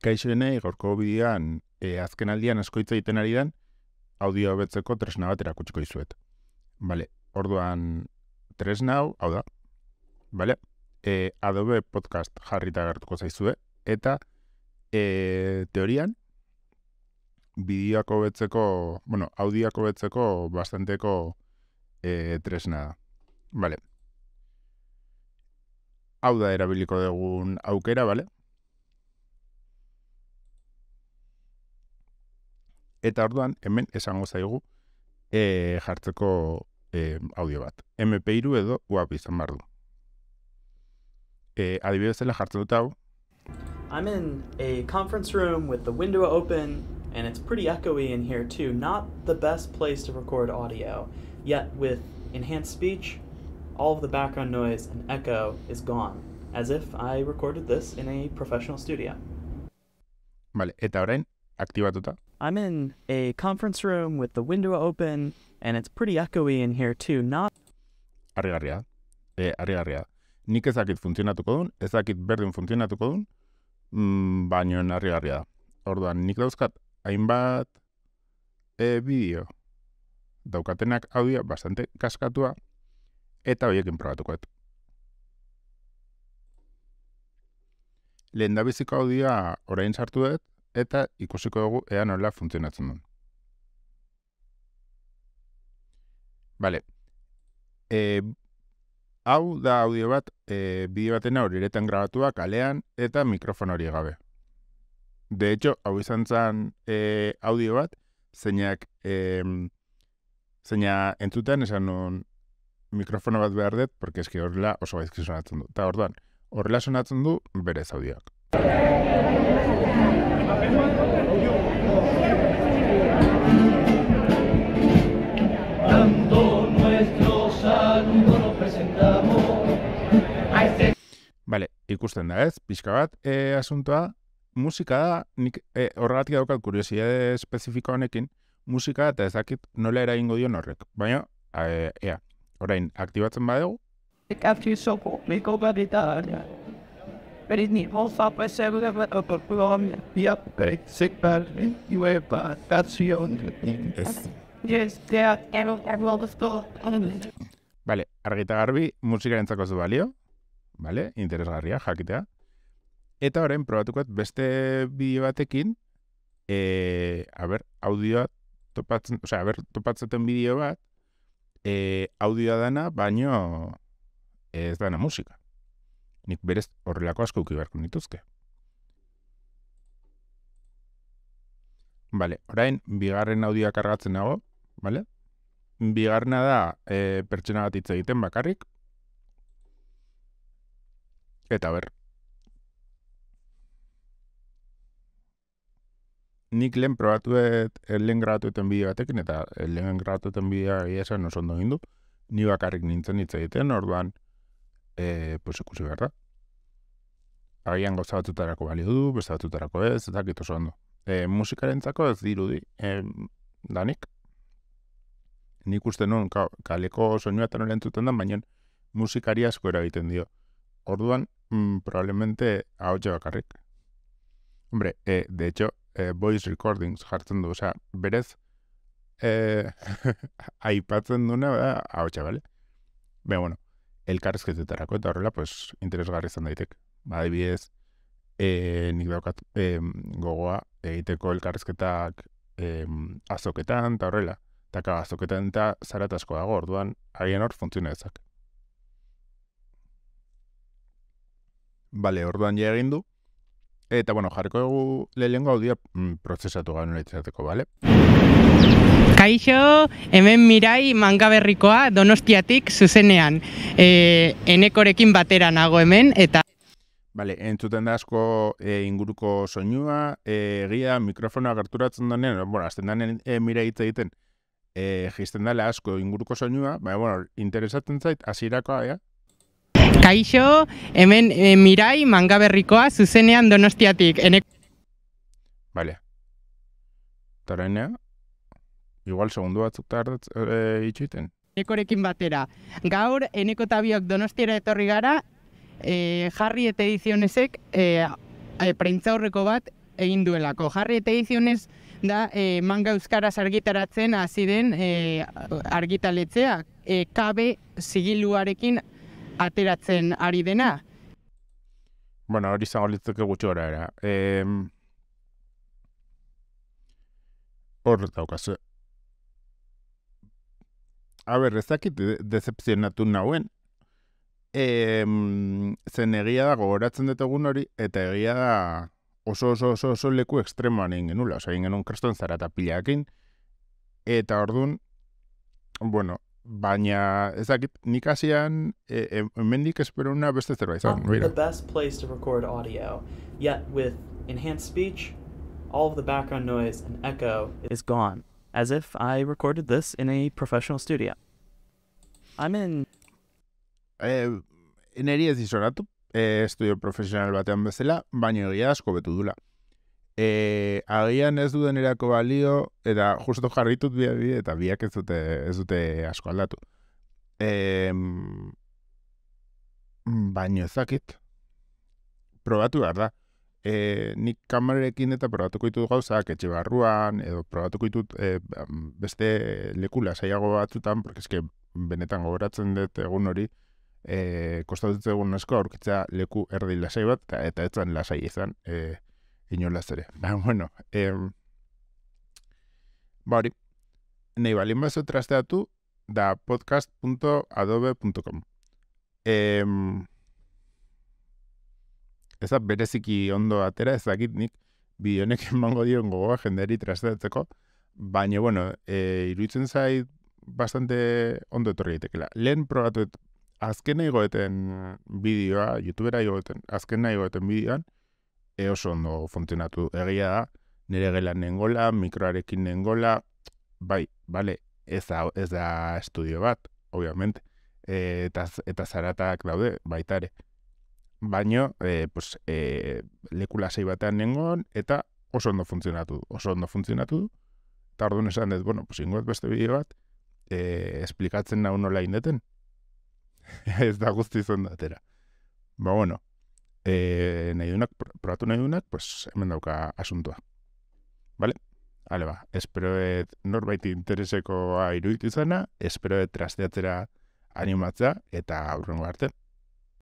Kaixoene, gorko bidean, e, azken aldian askoitza egiten ari den, audio betzeko tresna bat erakutsiko izuet. Bale, orduan tresna hau, hau da, bale, eh, Adobe Podcast jarrita gertuko zaizue, eta e, teorian, bideoako betzeko, bueno, audioako betzeko bastanteko e, tresna da. Bale, hau da erabiliko dugun aukera, vale, Eta orduan, hemen esango zaigu e, jartzeko e, audio bat. MP3 edo WAP izan behar du. E, adibidez dela jartzen dut hau. I'm in a conference room with the window open and it's pretty echoey in here too. Not the best place to record audio. Yet with enhanced speech, all of the background noise and echo is gone, as if I recorded this in a professional studio. Vale, eta orain aktibatuta I'm in a conference room with the window open and it's pretty echoey in here too. Not Arigarria. Eh, arigarria. Nik ez funtzionatuko duen, ez dakit berdin funtzionatuko duen, mm, baina narriarria. Orduan, nik dauzkat hainbat e bideo daukatenak audio bastante kaskatua eta horiekin probatuko dut. biziko audioa orain sartu dut, eta ikusiko dugu ea nola funtzionatzen duen. Bale, e, hau da audio bat, e, bide baten hori iretan grabatuak kalean eta mikrofon hori gabe. De hecho, hau izan zen eh, audio bat, zeinak e, zeina entzuten esan nun mikrofono bat behar dut, porque eski horrela oso baizki sonatzen du. Eta orduan, horrela sonatzen du bere zaudiak ikusten da, ez? Pixka bat, e, asuntoa, musika da, nik e, horregatik daukat kuriosidade espezifiko honekin, musika eta ez nola era ingo dion horrek. Baina, eh, ea, orain, aktibatzen badegu? Ekatzi soko, bat eta, Ready to need whole stop by seven of it. Up a bomb. Yep. Ready. Sick bad. You have bad. That's the only thing. Yes. there, Yeah. And I will just go. Vale. Arregita Garbi. Musica ez, sacos de valio. Vale. Interes Garria. Eta orain Proba tu cuat. Veste video a tequín. Eh. A ver. Audio a. Topatzen, o ber, topatzen bideo bat, e, audioa dana, baino ez dana musika nik berez horrelako asko uki beharko nituzke. Bale, orain, bigarren audioa kargatzen nago, bale? Bigarna da e, pertsona bat hitz egiten bakarrik. Eta ber. Nik lehen probatuet et, eh, lehen eten bide batekin, eta el eh, lehen eten bidea gire esan osondo gindu. Ni bakarrik nintzen hitz egiten, orduan, e, pues ikusi behar da. Agian gauza batzutarako balio du, beste batzutarako ez, eta kito zoan du. E, eh, musikaren zako ez dirudi, e, danik. Nik uste nuen, ka, kaleko soinua eta nore entzuten da, baina musikari asko erabiten dio. Orduan, mm, probablemente hau bakarrik. Hombre, e, de hecho, e, voice recordings jartzen du, osea, berez, e, aipatzen duna, ba, hau txabale. Be, bueno, elkarrezketetarako, eta horrela, pues, interesgarri izan daitek. Ba, adibidez, eh nik daukat gogoa egiteko elkarrezketak eh azoketan, eta horrela, eta ka, azoketan eta zaratasko dago, orduan, haien hor funtzionea vale, Bale, orduan ja egin du. Eta, bueno, jarriko egu lehengo audio mm, prozesatu gara nolaitzateko, Bale? Kaixo, hemen mirai mangaberrikoa donostiatik zuzenean. E, enekorekin batera nago hemen, eta... Bale, entzuten da asko e, inguruko soinua, e, egia mikrofonoa gerturatzen denean, bueno, azten denean e, mira hitz egiten, e, jisten dela asko inguruko soinua, baina, bueno, interesatzen zait, azirakoa, Kaixo, hemen e, mirai mangaberrikoa zuzenean donostiatik. Enek... Bale igual segundu batzuk tardatz e, eh, Nekorekin Ekorekin batera, gaur, eneko tabiok donostiera etorri gara, e, eh, jarri eta edizionezek e, eh, preintza horreko bat egin duelako. Jarri eta edizionez da manga euskaraz argitaratzen hasi den e, argitaletzea, e, kabe sigiluarekin ateratzen ari dena. Bueno, hori zango litzuke gutxi gara, era. Eh, Horretauk, a ber, ez dakit de dezepzionatu nauen. E, zen egia da gogoratzen dut egun hori, eta egia da oso oso oso, oso leku ekstremoan egin genula, oso egin genuen kreston zara eta pilaakin. Eta orduan, bueno, baina ez dakit nik hasian emendik e, una beste zerbait. Zan, ah, the best place to record audio, yet with enhanced speech, all of the background noise and echo is gone as if I recorded this in a professional studio. I'm in. Eh, en ez izoratu, eh, estudio profesional batean bezala, baino egia asko betu dula. Eh, agian ez duden erako balio, eta justo jarritut bia bide, eta biak ez dute, ez dute asko aldatu. Eh, baino ezakit, probatu behar da e, nik kamerarekin eta probatuko ditut gauzak etxe barruan, edo probatuko ditut eh, beste leku lasaiago batzutan, porque eske benetan goberatzen dut egun hori, e, eh, kostatut egun asko aurkitza leku erdi lasai bat, eta, eta ez lasai izan, e, inolaz ere. Na, ba, bueno, e, ba hori, nahi balin bazo trasteatu, da podcast.adobe.com. Eh, Ez da bereziki ondo atera ez dakit nik bideo honek emango dion gogoa jenderi trastatzeko, baina bueno, e, iruditzen zait bastante ondo etorri daitekeela. Lehen probatu azkena azken bideoa, youtubera igoeten, azken nahigoeten bideoan e oso ondo funtzionatu egia da. Nire gela nengola, mikroarekin nengola, bai, vale, ez da, ez da estudio bat, obviamente. E, eta, eta zaratak daude, baitare baino e, pues, e, eh, sei batean nengon, eta oso ondo funtzionatu oso ondo funtzionatu du, eta orduan esan dut, bueno, pues, ingoet beste bideo bat, e, esplikatzen nahu nola indeten, ez da guzti zuen datera. Ba, bueno, e, nahi probatu nahi pues, hemen dauka asuntoa. Vale? Hale ba, espero norbait interesekoa iruditu izana, espero et trasteatzera animatza eta aurrengo arte.